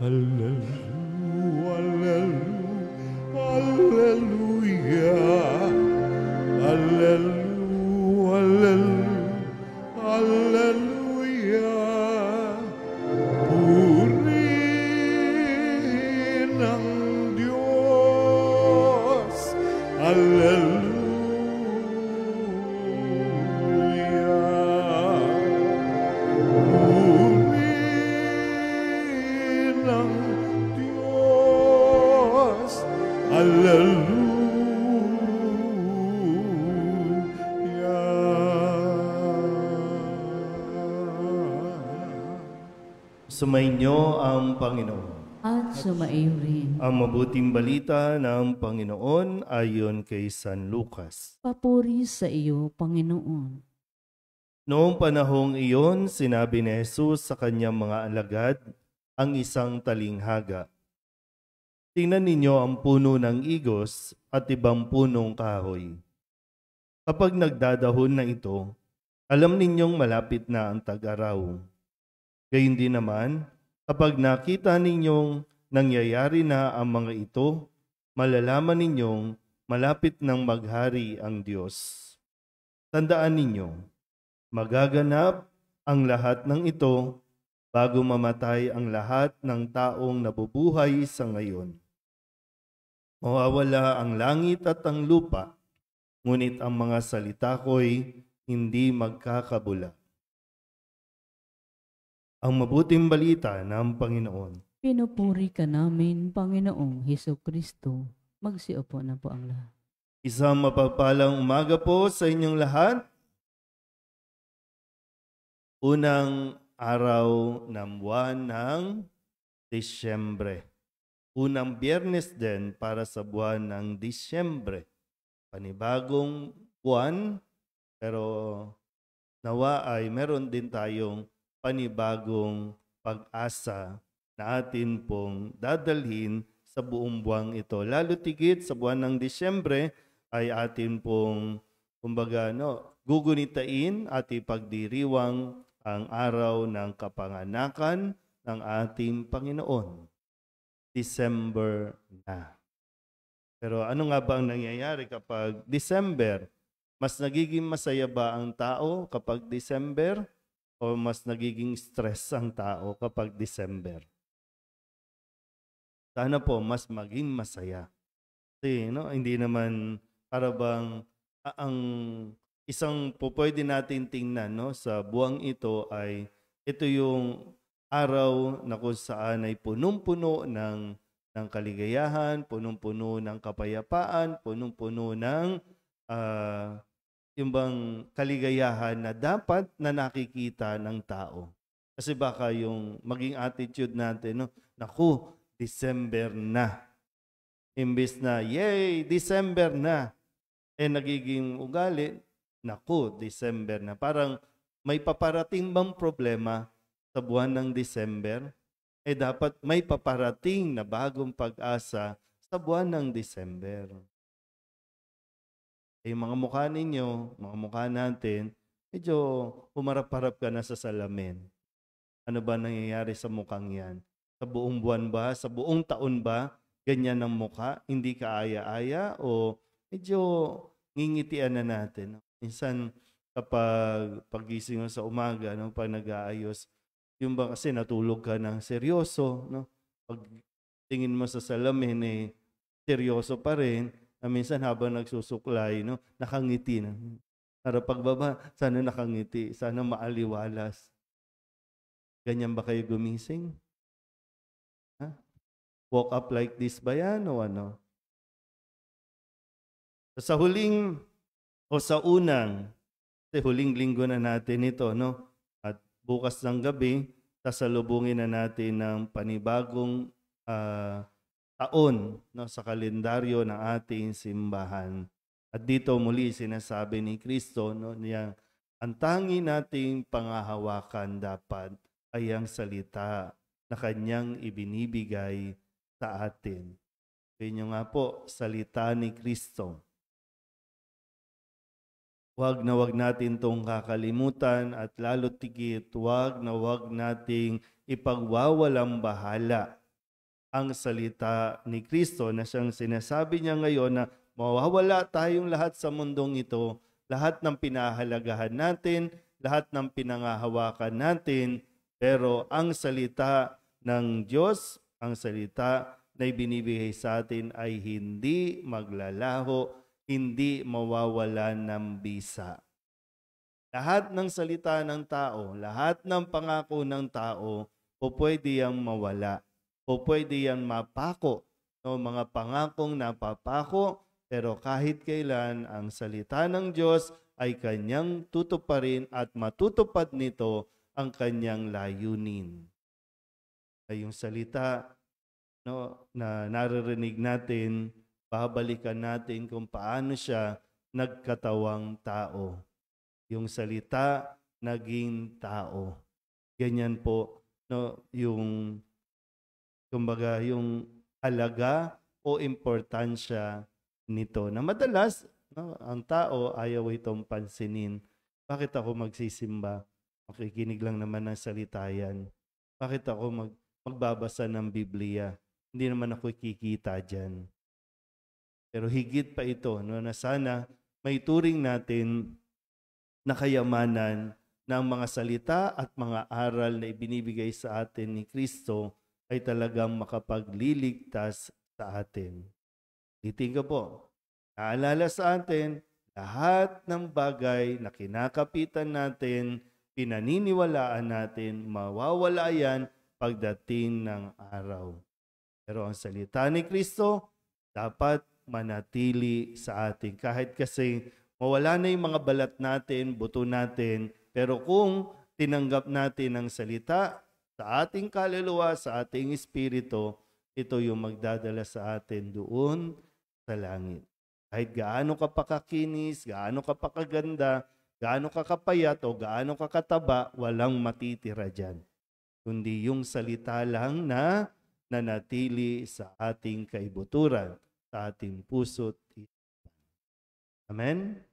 al Sumainyo ang Panginoon. At sumaiyo rin. Ang mabuting balita ng Panginoon ayon kay San Lucas. Papuri sa iyo, Panginoon. Noong panahong iyon, sinabi ni Jesus sa kanyang mga alagad ang isang talinghaga. Tingnan ninyo ang puno ng igos at ibang punong kahoy. Kapag nagdadahon na ito, alam ninyong malapit na ang tag-araw. Gayun din naman, kapag nakita ninyong nangyayari na ang mga ito, malalaman ninyong malapit ng maghari ang Diyos. Tandaan ninyo, magaganap ang lahat ng ito bago mamatay ang lahat ng taong nabubuhay sa ngayon. Mawawala ang langit at ang lupa, ngunit ang mga salita ko'y hindi magkakabula ang mabuting balita ng Panginoon. Pinupuri ka namin, Panginoong Heso Kristo. Magsiupo na po ang lahat. Isang mapapalang umaga po sa inyong lahat. Unang araw ng buwan ng Disyembre. Unang biyernes din para sa buwan ng Disyembre. Panibagong buwan, pero nawa ay meron din tayong panibagong pag-asa na atin pong dadalhin sa buong buwang ito. Lalo tigit sa buwan ng Disyembre ay atin pong kumbaga no, gugunitain at ipagdiriwang ang araw ng kapanganakan ng ating Panginoon. December na. Pero ano nga ba ang nangyayari kapag December? Mas nagiging masaya ba ang tao kapag December? o mas nagiging stress ang tao kapag December. Sana po mas maging masaya. Kasi no, hindi naman para bang ah, ang isang po pwede natin tingnan no, sa buwang ito ay ito yung araw na kung saan ay punong-puno ng ng kaligayahan, punong-puno ng kapayapaan, punong-puno ng uh, yung bang kaligayahan na dapat na nakikita ng tao. Kasi baka yung maging attitude natin, no? naku, December na. Imbis na, yay, December na. Eh nagiging ugali, naku, December na. Parang may paparating bang problema sa buwan ng December? Eh dapat may paparating na bagong pag-asa sa buwan ng December. Eh, mga mukha ninyo, mga mukha natin, medyo humarap-harap ka na sa salamin. Ano ba nangyayari sa mukhang yan? Sa buong buwan ba? Sa buong taon ba? Ganyan ang mukha? Hindi ka aya-aya? O medyo ngingitian na natin? Minsan, kapag pagising sa umaga, no, pag nag-aayos, yung ba kasi natulog ka ng seryoso, no? Pag tingin mo sa salamin, eh, seryoso pa rin. Na minsan habang nagsusuklay, no, nakangiti na. Para pagbaba, sana nakangiti, sana maaliwalas. Ganyan ba kayo gumising? Ha? Woke up like this ba yan o ano? Sa huling o sa unang, sa huling linggo na natin ito, no? At bukas ng gabi, sasalubungin na natin ng panibagong uh, taon no, sa kalendaryo ng ating simbahan. At dito muli sinasabi ni Kristo no, niya, ang tangi nating pangahawakan dapat ay ang salita na kanyang ibinibigay sa atin. Sabihin nga po, salita ni Kristo. Huwag na huwag natin itong kakalimutan at lalo tigit, huwag na huwag nating ipagwawalang bahala ang salita ni Kristo na siyang sinasabi niya ngayon na mawawala tayong lahat sa mundong ito, lahat ng pinahalagahan natin, lahat ng pinangahawakan natin, pero ang salita ng Diyos, ang salita na ibinibigay sa atin ay hindi maglalaho, hindi mawawala ng bisa. Lahat ng salita ng tao, lahat ng pangako ng tao, o pwede yang mawala o pwede yan mapako. No, mga pangakong napapako, pero kahit kailan ang salita ng Diyos ay kanyang tutuparin at matutupad nito ang kanyang layunin. Ay yung salita no, na naririnig natin, babalikan natin kung paano siya nagkatawang tao. Yung salita naging tao. Ganyan po no, yung Kumbaga, yung halaga o importansya nito. Na madalas, no, ang tao ayaw itong pansinin. Bakit ako magsisimba? Makikinig lang naman ng salitayan. Bakit ako mag, magbabasa ng Biblia? Hindi naman ako kikita dyan. Pero higit pa ito, no, na sana may turing natin na kayamanan ng mga salita at mga aral na ibinibigay sa atin ni Kristo ay talagang makapagliligtas sa atin. Liting ka po, naalala sa atin lahat ng bagay na kinakapitan natin, pinaniniwalaan natin, mawawala yan pagdating ng araw. Pero ang salita ni Kristo dapat manatili sa atin. Kahit kasi mawala na yung mga balat natin, buto natin, pero kung tinanggap natin ang salita sa ating kaluluwa, sa ating espiritu, ito yung magdadala sa atin doon sa langit. Kahit gaano ka pakakinis, gaano ka pakaganda, gaano ka kapayat o gaano ka kataba, walang matitira dyan. Kundi yung salita lang na nanatili sa ating kaibuturan, sa ating puso't Amen?